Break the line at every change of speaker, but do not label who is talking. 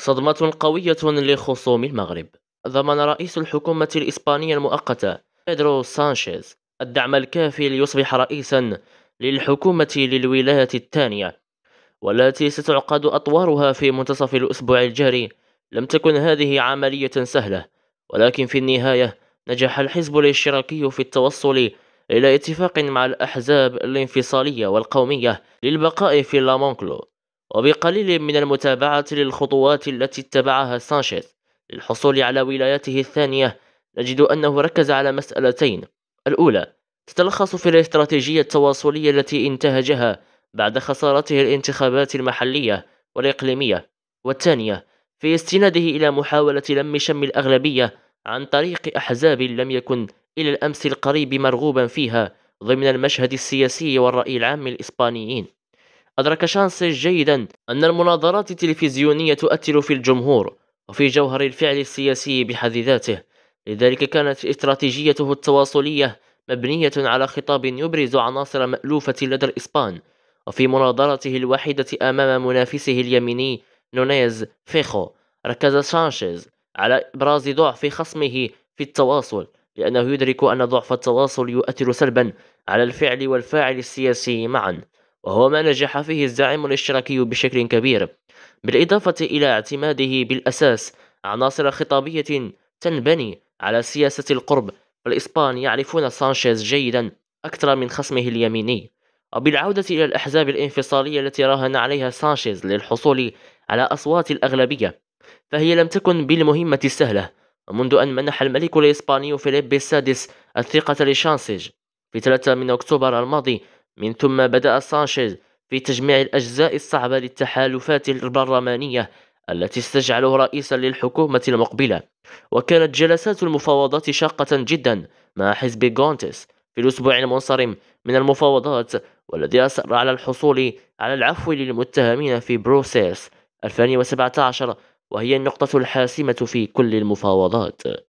صدمة قوية لخصوم المغرب ضمن رئيس الحكومة الإسبانية المؤقتة بيدرو سانشيز الدعم الكافي ليصبح رئيسا للحكومة للولاية الثانية والتي ستعقد أطوارها في منتصف الأسبوع الجاري لم تكن هذه عملية سهلة ولكن في النهاية نجح الحزب الاشتراكي في التوصل إلى اتفاق مع الأحزاب الانفصالية والقومية للبقاء في لامونكلو وبقليل من المتابعة للخطوات التي اتبعها سانشيز للحصول على ولايته الثانية نجد أنه ركز على مسألتين الأولى تتلخص في الاستراتيجية التواصلية التي انتهجها بعد خسارته الانتخابات المحلية والإقليمية والثانية في استناده إلى محاولة لم شم الأغلبية عن طريق أحزاب لم يكن إلى الأمس القريب مرغوبا فيها ضمن المشهد السياسي والرأي العام الإسبانيين أدرك شانسي جيدا أن المناظرات التلفزيونية تؤثر في الجمهور وفي جوهر الفعل السياسي بحد ذاته لذلك كانت استراتيجيته التواصلية مبنية على خطاب يبرز عناصر مألوفة لدى الإسبان وفي مناظرته الوحيدة أمام منافسه اليميني نونيز فيخو ركز سانشيز على إبراز ضعف خصمه في التواصل لأنه يدرك أن ضعف التواصل يؤثر سلبا على الفعل والفاعل السياسي معا وهو ما نجح فيه الزعيم الاشتراكي بشكل كبير بالإضافة إلى اعتماده بالأساس عناصر خطابية تنبني على سياسة القرب فالإسبان يعرفون سانشيز جيدا أكثر من خصمه اليميني وبالعودة إلى الأحزاب الانفصالية التي راهن عليها سانشيز للحصول على أصوات الأغلبية فهي لم تكن بالمهمة السهلة ومنذ أن منح الملك الإسباني فيليب السادس الثقة لشانسيج في 3 من أكتوبر الماضي من ثم بدأ سانشيز في تجميع الأجزاء الصعبة للتحالفات البرلمانية التي استجعله رئيسا للحكومة المقبلة وكانت جلسات المفاوضات شاقة جدا مع حزب غونتس في الأسبوع المنصرم من المفاوضات والذي أصر على الحصول على العفو للمتهمين في بروسيس 2017 وهي النقطة الحاسمة في كل المفاوضات